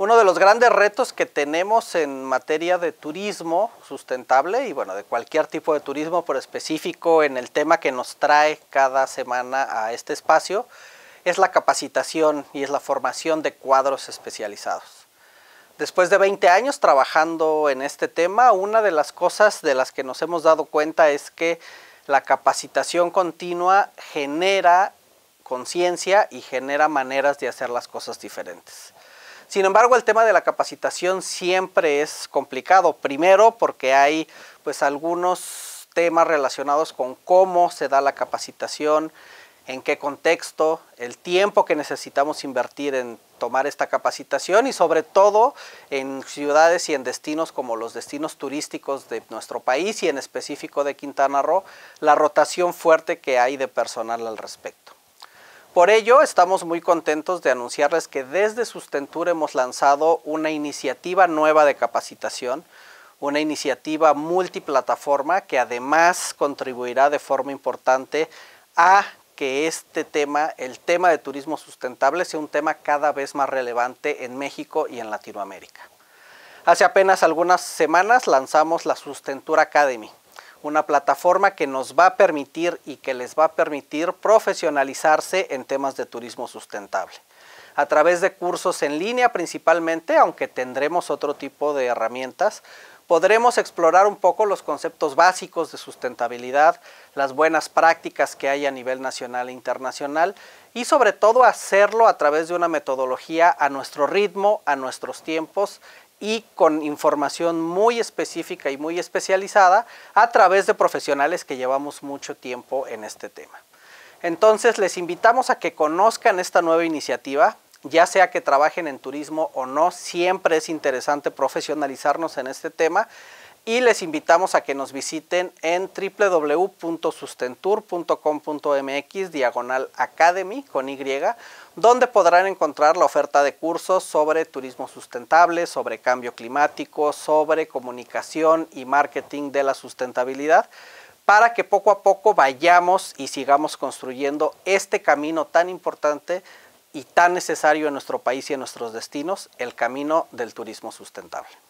Uno de los grandes retos que tenemos en materia de turismo sustentable y bueno, de cualquier tipo de turismo, por específico en el tema que nos trae cada semana a este espacio, es la capacitación y es la formación de cuadros especializados. Después de 20 años trabajando en este tema, una de las cosas de las que nos hemos dado cuenta es que la capacitación continua genera conciencia y genera maneras de hacer las cosas diferentes. Sin embargo, el tema de la capacitación siempre es complicado. Primero, porque hay pues algunos temas relacionados con cómo se da la capacitación, en qué contexto, el tiempo que necesitamos invertir en tomar esta capacitación y sobre todo en ciudades y en destinos como los destinos turísticos de nuestro país y en específico de Quintana Roo, la rotación fuerte que hay de personal al respecto. Por ello, estamos muy contentos de anunciarles que desde Sustentura hemos lanzado una iniciativa nueva de capacitación, una iniciativa multiplataforma que además contribuirá de forma importante a que este tema, el tema de turismo sustentable, sea un tema cada vez más relevante en México y en Latinoamérica. Hace apenas algunas semanas lanzamos la Sustentura Academy, una plataforma que nos va a permitir y que les va a permitir profesionalizarse en temas de turismo sustentable a través de cursos en línea principalmente, aunque tendremos otro tipo de herramientas, podremos explorar un poco los conceptos básicos de sustentabilidad, las buenas prácticas que hay a nivel nacional e internacional y sobre todo hacerlo a través de una metodología a nuestro ritmo, a nuestros tiempos y con información muy específica y muy especializada a través de profesionales que llevamos mucho tiempo en este tema. Entonces les invitamos a que conozcan esta nueva iniciativa, ya sea que trabajen en turismo o no, siempre es interesante profesionalizarnos en este tema y les invitamos a que nos visiten en wwwsustentourcommx diagonal academy con Y, donde podrán encontrar la oferta de cursos sobre turismo sustentable, sobre cambio climático, sobre comunicación y marketing de la sustentabilidad para que poco a poco vayamos y sigamos construyendo este camino tan importante y tan necesario en nuestro país y en nuestros destinos, el camino del turismo sustentable.